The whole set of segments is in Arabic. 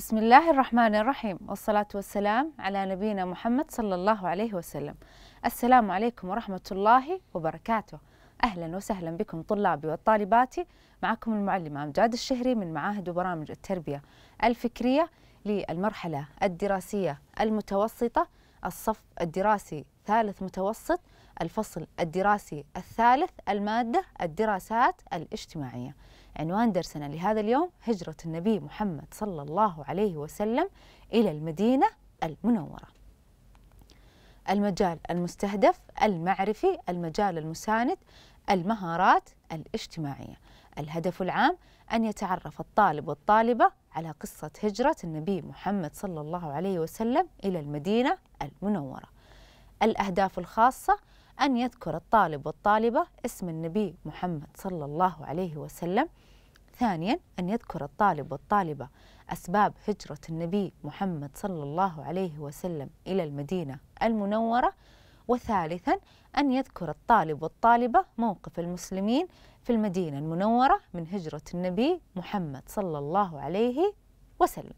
بسم الله الرحمن الرحيم والصلاة والسلام على نبينا محمد صلى الله عليه وسلم السلام عليكم ورحمة الله وبركاته أهلا وسهلا بكم طلابي وطالباتي معكم المعلمة أمجاد الشهري من معاهد وبرامج التربية الفكرية للمرحلة الدراسية المتوسطة الصف الدراسي ثالث متوسط الفصل الدراسي الثالث المادة الدراسات الاجتماعية عنوان درسنا لهذا اليوم هجرة النبي محمد صلى الله عليه وسلم إلى المدينة المنورة المجال المستهدف المعرفي المجال المساند المهارات الاجتماعية الهدف العام أن يتعرف الطالب والطالبة على قصة هجرة النبي محمد صلى الله عليه وسلم إلى المدينة المنورة الأهداف الخاصة أن يذكر الطالب والطالبة اسم النبي محمد صلى الله عليه وسلم ثانيا أن يذكر الطالب والطالبة أسباب هجرة النبي محمد صلى الله عليه وسلم إلى المدينة المنورة وثالثا أن يذكر الطالب والطالبة موقف المسلمين في المدينة المنورة من هجرة النبي محمد صلى الله عليه وسلم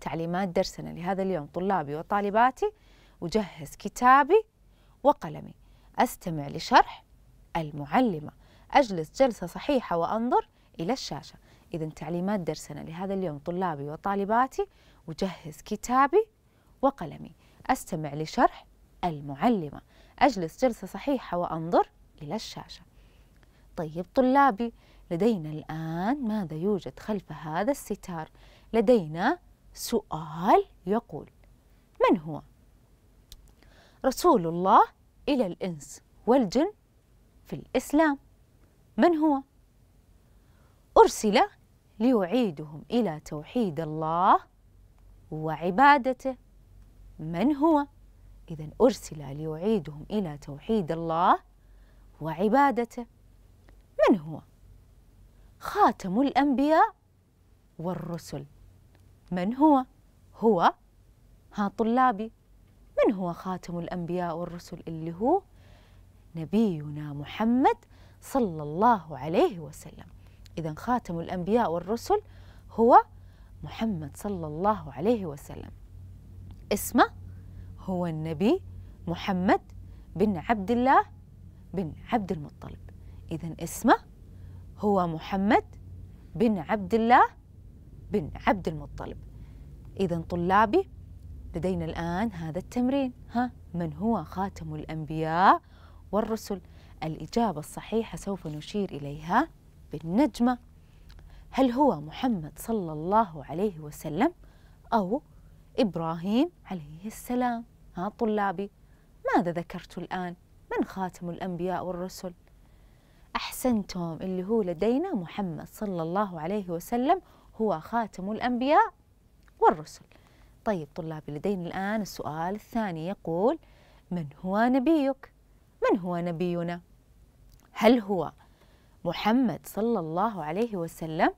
تعليمات درسنا لهذا اليوم طلابي وطالباتي وجهز كتابي وقلمي أستمع لشرح المعلمة أجلس جلسة صحيحة وأنظر إلى الشاشة إذا تعليمات درسنا لهذا اليوم طلابي وطالباتي أجهز كتابي وقلمي أستمع لشرح المعلمة أجلس جلسة صحيحة وأنظر إلى الشاشة طيب طلابي لدينا الآن ماذا يوجد خلف هذا الستار؟ لدينا سؤال يقول من هو؟ رسول الله إلى الإنس والجن في الإسلام من هو؟ أرسل ليعيدهم إلى توحيد الله وعبادته من هو؟ إذا أرسل ليعيدهم إلى توحيد الله وعبادته من هو؟ خاتم الأنبياء والرسل من هو؟ هو ها طلابي من هو خاتم الأنبياء والرسل اللي هو نبينا محمد صلى الله عليه وسلم إذا خاتم الأنبياء والرسل هو محمد صلى الله عليه وسلم اسمه هو النبي محمد بن عبد الله بن عبد المطلب إذا اسمه هو محمد بن عبد الله بن عبد المطلب إذا طلابي لدينا الآن هذا التمرين ها من هو خاتم الأنبياء والرسل الإجابة الصحيحة سوف نشير إليها بالنجمة هل هو محمد صلى الله عليه وسلم أو إبراهيم عليه السلام ها طلابي ماذا ذكرت الآن من خاتم الأنبياء والرسل أحسنتم اللي هو لدينا محمد صلى الله عليه وسلم هو خاتم الأنبياء والرسل طيب طلابي لدينا الآن السؤال الثاني يقول من هو نبيك؟ من هو نبينا؟ هل هو محمد صلى الله عليه وسلم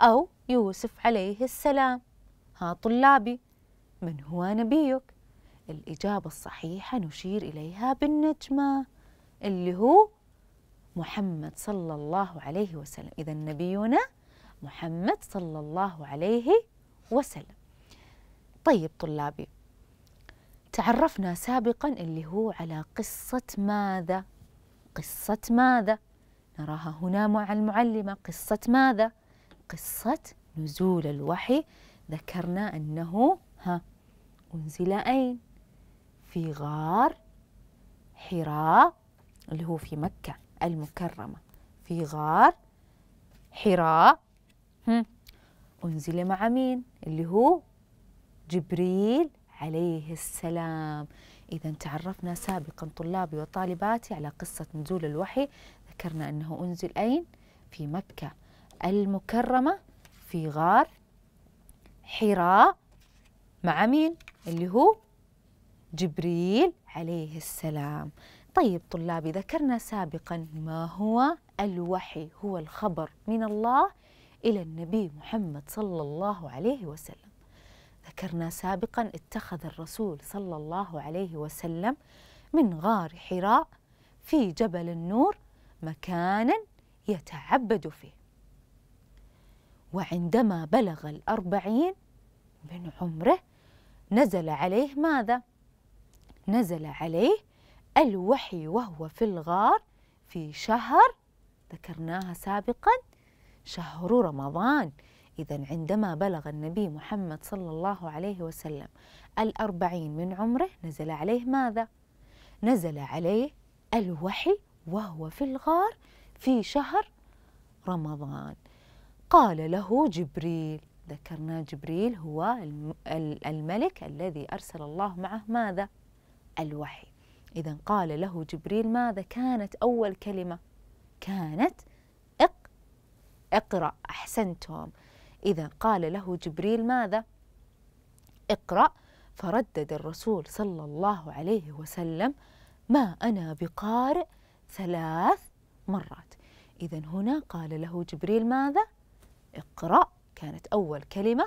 أو يوسف عليه السلام؟ ها طلابي من هو نبيك؟ الإجابة الصحيحة نشير إليها بالنجمة اللي هو محمد صلى الله عليه وسلم إذا نبينا محمد صلى الله عليه وسلم طيب طلابي تعرفنا سابقا اللي هو على قصة ماذا قصة ماذا نراها هنا مع المعلمة قصة ماذا قصة نزول الوحي ذكرنا أنه ها أنزل أين في غار حراء اللي هو في مكة المكرمة في غار حراء أنزل مع مين اللي هو جبريل عليه السلام إذا تعرفنا سابقا طلابي وطالباتي على قصة نزول الوحي ذكرنا أنه أنزل أين؟ في مكة المكرمة في غار حراء مع مين؟ اللي هو جبريل عليه السلام طيب طلابي ذكرنا سابقا ما هو الوحي هو الخبر من الله إلى النبي محمد صلى الله عليه وسلم ذكرنا سابقا اتخذ الرسول صلى الله عليه وسلم من غار حراء في جبل النور مكانا يتعبد فيه وعندما بلغ الأربعين من عمره نزل عليه ماذا؟ نزل عليه الوحي وهو في الغار في شهر ذكرناها سابقا شهر رمضان إذا عندما بلغ النبي محمد صلى الله عليه وسلم الأربعين من عمره نزل عليه ماذا؟ نزل عليه الوحي وهو في الغار في شهر رمضان قال له جبريل ذكرنا جبريل هو الملك الذي أرسل الله معه ماذا؟ الوحي إذا قال له جبريل ماذا كانت أول كلمة؟ كانت اقرأ أحسنتم إذا قال له جبريل ماذا؟ اقرأ فردد الرسول صلى الله عليه وسلم ما أنا بقارئ ثلاث مرات إذا هنا قال له جبريل ماذا؟ اقرأ كانت أول كلمة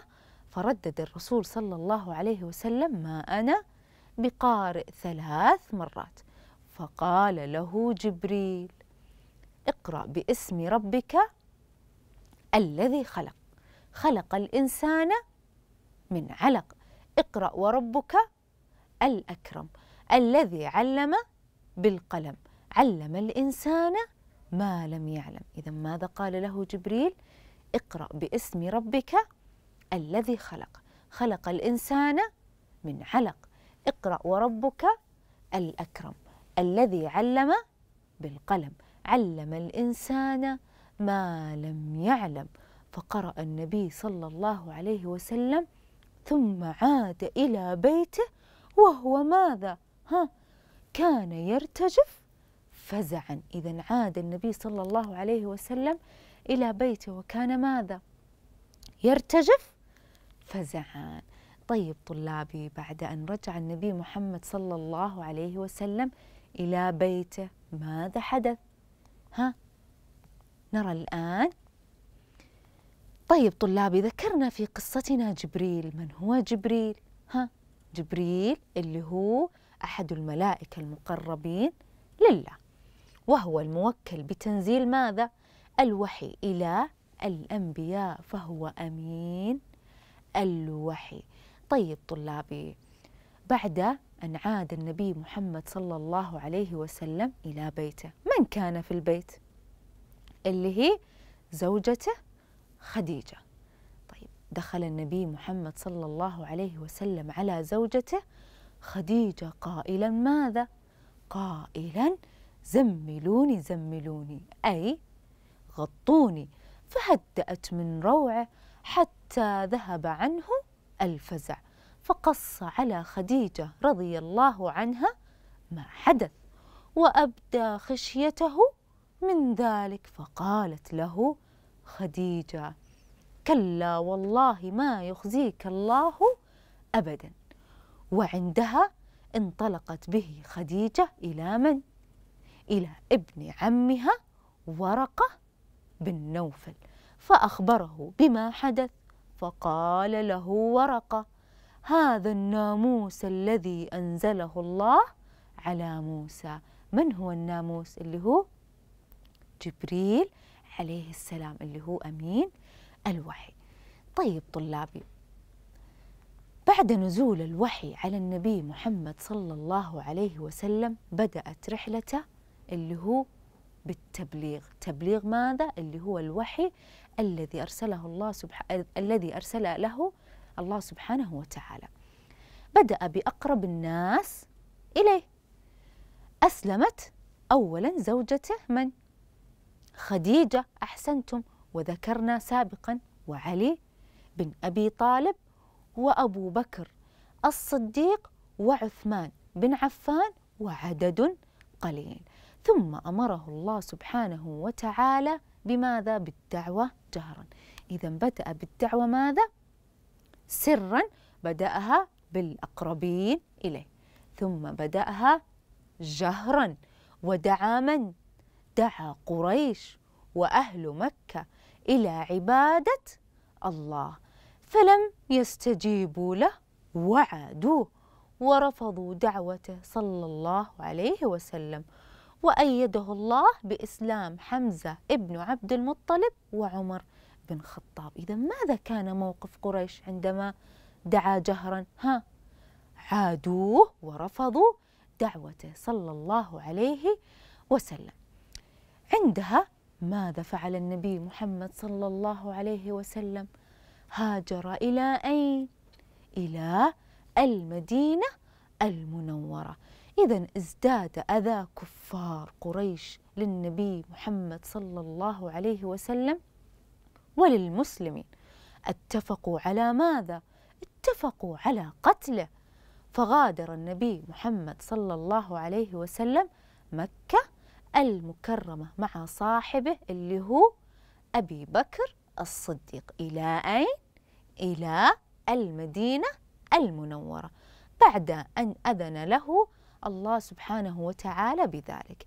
فردد الرسول صلى الله عليه وسلم ما أنا بقارئ ثلاث مرات فقال له جبريل اقرأ باسم ربك الذي خلق خلق الإنسان من علق اقرأ وربك الأكرم الذي علم بالقلم علم الإنسان ما لم يعلم إذا ماذا قال له جبريل اقرأ باسم ربك الذي خلق خلق الإنسان من علق اقرأ وربك الأكرم الذي علم بالقلم علم الإنسان ما لم يعلم فقرأ النبي صلى الله عليه وسلم ثم عاد إلى بيته وهو ماذا؟ ها كان يرتجف فزعا إذا عاد النبي صلى الله عليه وسلم إلى بيته وكان ماذا؟ يرتجف فزعا طيب طلابي بعد أن رجع النبي محمد صلى الله عليه وسلم إلى بيته ماذا حدث؟ ها نرى الآن طيب طلابي ذكرنا في قصتنا جبريل من هو جبريل؟ ها جبريل اللي هو أحد الملائكة المقربين لله وهو الموكل بتنزيل ماذا؟ الوحي إلى الأنبياء فهو أمين الوحي طيب طلابي بعد أن عاد النبي محمد صلى الله عليه وسلم إلى بيته من كان في البيت؟ اللي هي زوجته خديجة طيب دخل النبي محمد صلى الله عليه وسلم على زوجته خديجة قائلا ماذا؟ قائلا زملوني زملوني أي غطوني فهدأت من روعه حتى ذهب عنه الفزع فقص على خديجة رضي الله عنها ما حدث وأبدى خشيته من ذلك فقالت له خديجة كلا والله ما يخزيك الله أبدا وعندها انطلقت به خديجة إلى من؟ إلى ابن عمها ورقة بن نوفل فأخبره بما حدث فقال له ورقة هذا الناموس الذي أنزله الله على موسى من هو الناموس اللي هو جبريل عليه السلام اللي هو أمين الوحي طيب طلابي بعد نزول الوحي على النبي محمد صلى الله عليه وسلم بدأت رحلته اللي هو بالتبليغ تبليغ ماذا اللي هو الوحي الذي أرسله الله سبحانه الذي أرسل له الله سبحانه وتعالى بدأ بأقرب الناس إليه أسلمت أولا زوجته من خديجة أحسنتم وذكرنا سابقا وعلي بن أبي طالب وأبو بكر الصديق وعثمان بن عفان وعدد قليل ثم أمره الله سبحانه وتعالى بماذا بالدعوة جهرا إذا بدأ بالدعوة ماذا سرا بدأها بالأقربين إليه ثم بدأها جهرا ودعا من دعا قريش واهل مكه الى عباده الله فلم يستجيبوا له وعادوه ورفضوا دعوته صلى الله عليه وسلم وأيده الله بإسلام حمزة ابن عبد المطلب وعمر بن خطاب إذا ماذا كان موقف قريش عندما دعا جهرا ها عادوه ورفضوا دعوته صلى الله عليه وسلم عندها ماذا فعل النبي محمد صلى الله عليه وسلم هاجر الى اين الى المدينه المنوره اذا ازداد اذى كفار قريش للنبي محمد صلى الله عليه وسلم وللمسلمين اتفقوا على ماذا اتفقوا على قتله فغادر النبي محمد صلى الله عليه وسلم المكرمة مع صاحبه اللي هو أبي بكر الصديق إلى أين؟ إلى المدينة المنورة بعد أن أذن له الله سبحانه وتعالى بذلك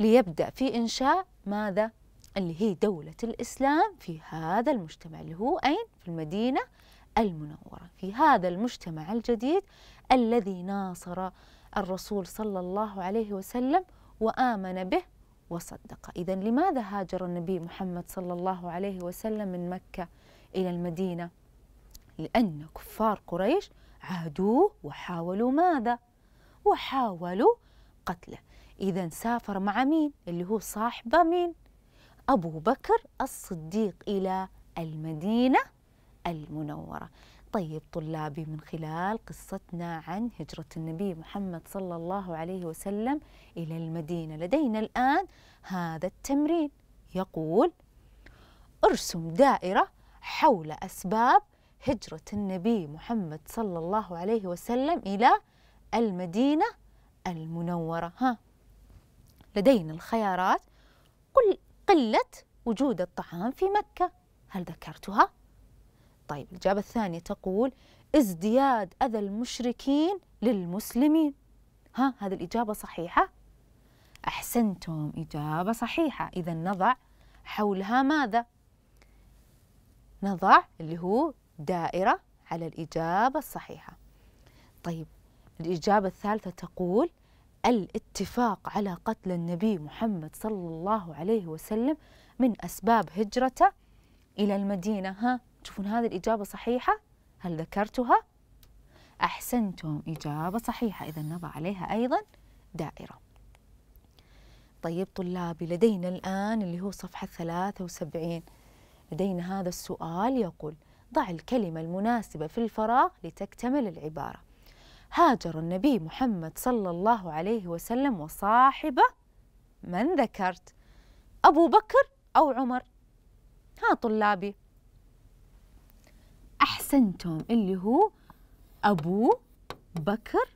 ليبدأ في إنشاء ماذا؟ اللي هي دولة الإسلام في هذا المجتمع اللي هو أين؟ في المدينة المنورة في هذا المجتمع الجديد الذي ناصر الرسول صلى الله عليه وسلم وآمن به وصدق إذا لماذا هاجر النبي محمد صلى الله عليه وسلم من مكة إلى المدينة لأن كفار قريش عادوه وحاولوا ماذا وحاولوا قتله إذا سافر مع مين اللي هو صاحبه مين أبو بكر الصديق إلى المدينة المنورة طيب طلابي من خلال قصتنا عن هجرة النبي محمد صلى الله عليه وسلم إلى المدينة لدينا الآن هذا التمرين يقول ارسم دائرة حول أسباب هجرة النبي محمد صلى الله عليه وسلم إلى المدينة المنورة ها لدينا الخيارات قل قلة وجود الطعام في مكة هل ذكرتها؟ طيب الإجابة الثانية تقول ازدياد أذى المشركين للمسلمين ها هذه الإجابة صحيحة؟ أحسنتم إجابة صحيحة إذا نضع حولها ماذا؟ نضع اللي هو دائرة على الإجابة الصحيحة طيب الإجابة الثالثة تقول الاتفاق على قتل النبي محمد صلى الله عليه وسلم من أسباب هجرته إلى المدينة ها تشوفون هذه الإجابة صحيحة هل ذكرتها أحسنتم إجابة صحيحة إذا نضع عليها أيضا دائرة طيب طلابي لدينا الآن اللي هو صفحة 73 لدينا هذا السؤال يقول ضع الكلمة المناسبة في الفراغ لتكتمل العبارة هاجر النبي محمد صلى الله عليه وسلم وصاحبه من ذكرت أبو بكر أو عمر ها طلابي أحسنتم اللي هو أبو بكر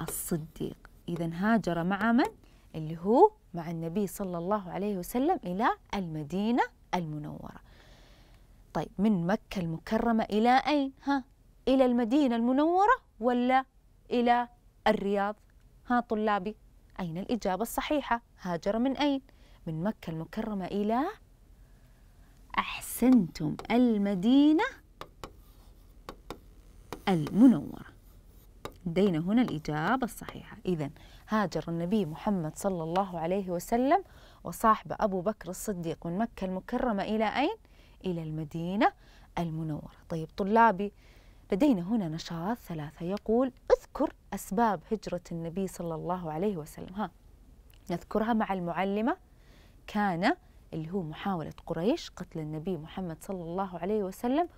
الصديق إذا هاجر مع من؟ اللي هو مع النبي صلى الله عليه وسلم إلى المدينة المنورة طيب من مكة المكرمة إلى أين؟ ها؟ إلى المدينة المنورة ولا إلى الرياض؟ ها طلابي أين الإجابة الصحيحة؟ هاجر من أين؟ من مكة المكرمة إلى أحسنتم المدينة المنورة لدينا هنا الإجابة الصحيحة إذا هاجر النبي محمد صلى الله عليه وسلم وصاحبه أبو بكر الصديق من مكة المكرمة إلى أين؟ إلى المدينة المنورة طيب طلابي لدينا هنا نشاط ثلاثة يقول اذكر أسباب هجرة النبي صلى الله عليه وسلم ها نذكرها مع المعلمة كان اللي هو محاولة قريش قتل النبي محمد صلى الله عليه وسلم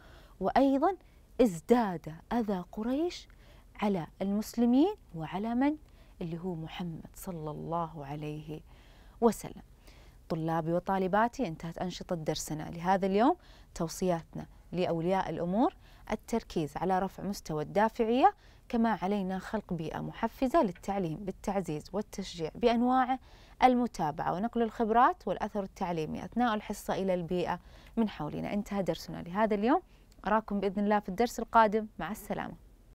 وأيضا ازداد أذى قريش على المسلمين وعلى من؟ اللي هو محمد صلى الله عليه وسلم طلابي وطالباتي انتهت أنشطة درسنا لهذا اليوم توصياتنا لأولياء الأمور التركيز على رفع مستوى الدافعية كما علينا خلق بيئة محفزة للتعليم بالتعزيز والتشجيع بأنواعه المتابعة ونقل الخبرات والأثر التعليمي أثناء الحصة إلى البيئة من حولنا انتهى درسنا لهذا اليوم أراكم بإذن الله في الدرس القادم مع السلامة